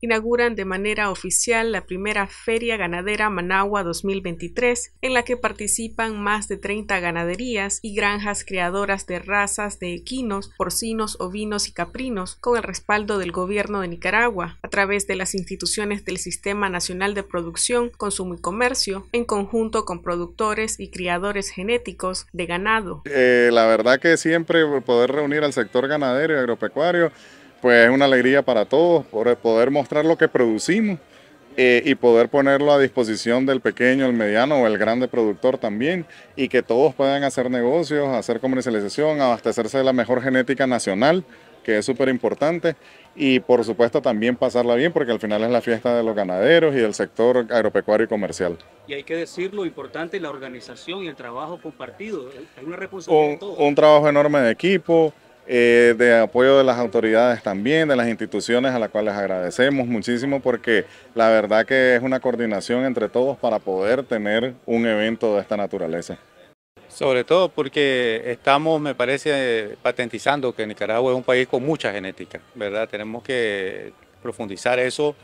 inauguran de manera oficial la primera Feria Ganadera Managua 2023, en la que participan más de 30 ganaderías y granjas creadoras de razas de equinos, porcinos, ovinos y caprinos, con el respaldo del gobierno de Nicaragua, a través de las instituciones del Sistema Nacional de Producción, Consumo y Comercio, en conjunto con productores y criadores genéticos de ganado. Eh, la verdad que siempre poder reunir al sector ganadero y agropecuario pues es una alegría para todos por poder mostrar lo que producimos eh, y poder ponerlo a disposición del pequeño, el mediano o el grande productor también y que todos puedan hacer negocios, hacer comercialización, abastecerse de la mejor genética nacional que es súper importante y por supuesto también pasarla bien porque al final es la fiesta de los ganaderos y del sector agropecuario y comercial. Y hay que decir lo importante, la organización y el trabajo compartido, hay una responsabilidad de todos. Un trabajo enorme de equipo, eh, de apoyo de las autoridades también, de las instituciones a las cuales agradecemos muchísimo porque la verdad que es una coordinación entre todos para poder tener un evento de esta naturaleza. Sobre todo porque estamos, me parece, patentizando que Nicaragua es un país con mucha genética, ¿verdad? Tenemos que profundizar eso.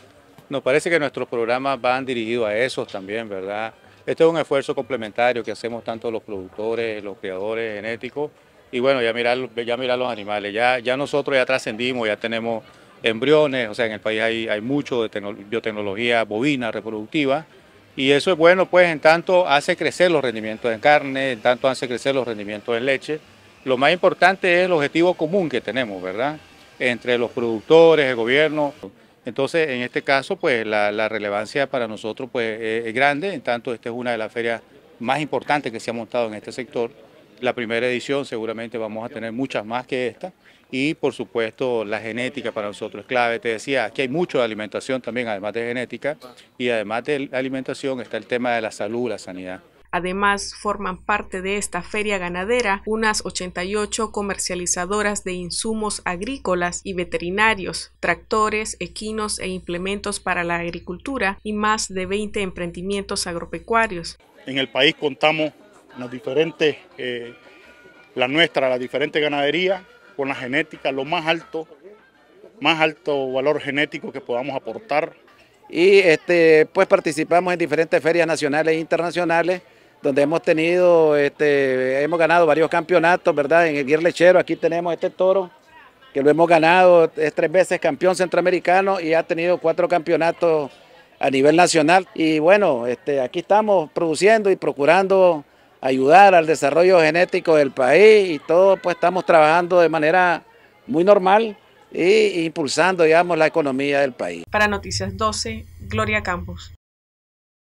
Nos parece que nuestros programas van dirigidos a eso también, ¿verdad? Este es un esfuerzo complementario que hacemos tanto los productores, los creadores genéticos, y bueno, ya mirar, ya los animales. Ya, ya nosotros ya trascendimos, ya tenemos embriones, o sea, en el país hay, hay mucho de biotecnología bovina reproductiva y eso es bueno, pues en tanto hace crecer los rendimientos en carne, en tanto hace crecer los rendimientos de leche. Lo más importante es el objetivo común que tenemos, ¿verdad? Entre los productores, el gobierno. Entonces, en este caso, pues la, relevancia para nosotros pues, es grande, en tanto esta es una de las ferias más importantes que se ha montado en este sector la primera edición, seguramente vamos a tener muchas más que esta. Y por supuesto la genética para nosotros es clave. Te decía, aquí hay mucho de alimentación también, además de genética. Y además de la alimentación está el tema de la salud, la sanidad. Además, forman parte de esta feria ganadera unas 88 comercializadoras de insumos agrícolas y veterinarios, tractores, equinos e implementos para la agricultura y más de 20 emprendimientos agropecuarios. En el país contamos las diferentes, eh, la nuestra, las diferentes ganaderías, con la genética, lo más alto, más alto valor genético que podamos aportar. Y este, pues participamos en diferentes ferias nacionales e internacionales, donde hemos tenido, este, hemos ganado varios campeonatos, ¿verdad? En el guir lechero aquí tenemos este toro, que lo hemos ganado, es tres veces campeón centroamericano y ha tenido cuatro campeonatos a nivel nacional. Y bueno, este, aquí estamos produciendo y procurando ayudar al desarrollo genético del país y todos pues estamos trabajando de manera muy normal e impulsando, digamos, la economía del país. Para Noticias 12, Gloria Campos.